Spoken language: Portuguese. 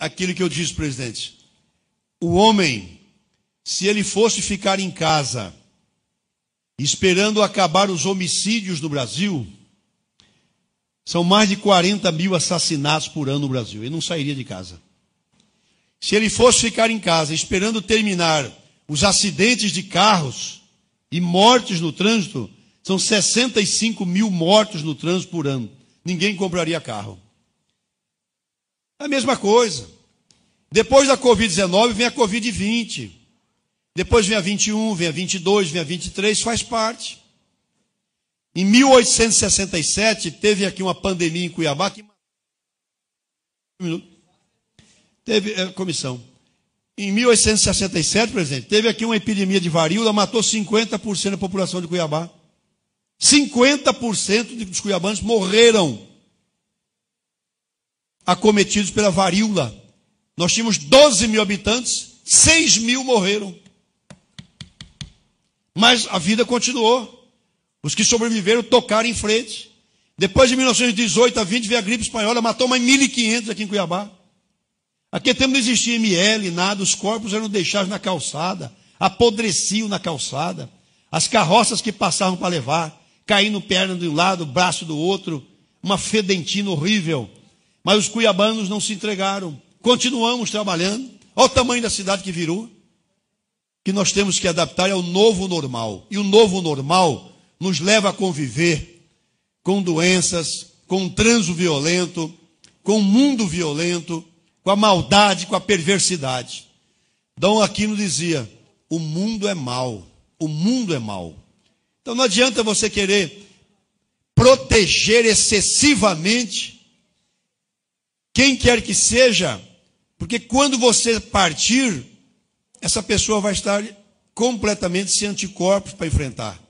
aquilo que eu disse, presidente. O homem, se ele fosse ficar em casa, esperando acabar os homicídios no Brasil, são mais de 40 mil assassinatos por ano no Brasil. Ele não sairia de casa. Se ele fosse ficar em casa esperando terminar os acidentes de carros e mortes no trânsito, são 65 mil mortos no trânsito por ano. Ninguém compraria carro. A mesma coisa. Depois da Covid-19 vem a Covid-20. Depois vem a 21, vem a 22, vem a 23, faz parte. Em 1867 teve aqui uma pandemia em Cuiabá que um teve é, comissão. Em 1867, presidente, teve aqui uma epidemia de varíola, matou 50% da população de Cuiabá. 50% dos cuiabanos morreram acometidos pela varíola. Nós tínhamos 12 mil habitantes, 6 mil morreram. Mas a vida continuou. Os que sobreviveram tocaram em frente. Depois de 1918 a 20 veio a gripe espanhola, matou mais 1.500 aqui em Cuiabá. Aqui tempo não existia ML, nada, os corpos eram deixados na calçada, apodreciam na calçada. As carroças que passavam para levar, caindo perna de um lado, braço do outro, uma fedentina horrível. Mas os cuiabanos não se entregaram. Continuamos trabalhando. Olha o tamanho da cidade que virou. Que nós temos que adaptar ao é novo normal. E o novo normal nos leva a conviver com doenças, com um transo violento, com o um mundo violento, com a maldade, com a perversidade. Dom Aquino dizia: o mundo é mal, o mundo é mal. Então não adianta você querer proteger excessivamente quem quer que seja, porque quando você partir, essa pessoa vai estar completamente sem anticorpos para enfrentar.